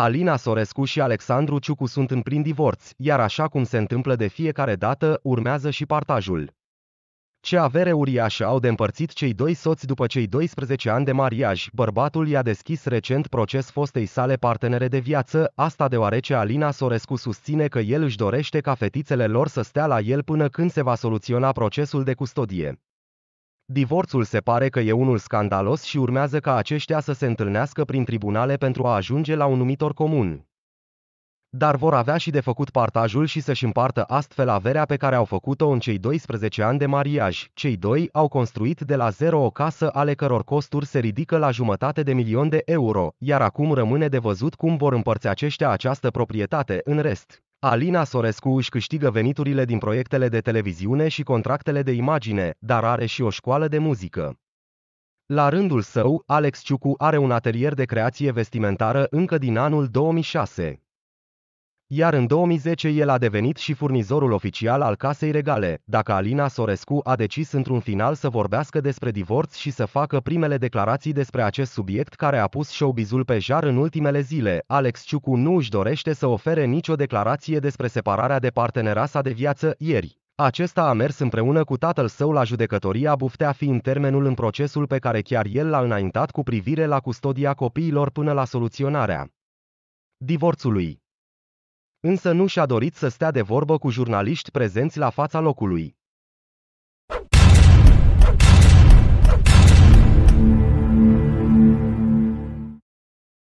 Alina Sorescu și Alexandru Ciucu sunt în plin divorț, iar așa cum se întâmplă de fiecare dată, urmează și partajul. Ce avere uriașă au de împărțit cei doi soți după cei 12 ani de mariaj, bărbatul i-a deschis recent proces fostei sale partenere de viață, asta deoarece Alina Sorescu susține că el își dorește ca fetițele lor să stea la el până când se va soluționa procesul de custodie. Divorțul se pare că e unul scandalos și urmează ca aceștia să se întâlnească prin tribunale pentru a ajunge la un numitor comun. Dar vor avea și de făcut partajul și să-și împartă astfel averea pe care au făcut-o în cei 12 ani de mariaj. Cei doi au construit de la zero o casă ale căror costuri se ridică la jumătate de milion de euro, iar acum rămâne de văzut cum vor împărți aceștia această proprietate în rest. Alina Sorescu își câștigă veniturile din proiectele de televiziune și contractele de imagine, dar are și o școală de muzică. La rândul său, Alex Ciucu are un atelier de creație vestimentară încă din anul 2006. Iar în 2010 el a devenit și furnizorul oficial al casei regale, dacă Alina Sorescu a decis într-un final să vorbească despre divorț și să facă primele declarații despre acest subiect care a pus showbizul pe jar în ultimele zile. Alex Ciucu nu își dorește să ofere nicio declarație despre separarea de partenera sa de viață ieri. Acesta a mers împreună cu tatăl său la judecătoria Buftea fiind termenul în procesul pe care chiar el l-a înaintat cu privire la custodia copiilor până la soluționarea divorțului însă nu și-a dorit să stea de vorbă cu jurnaliști prezenți la fața locului.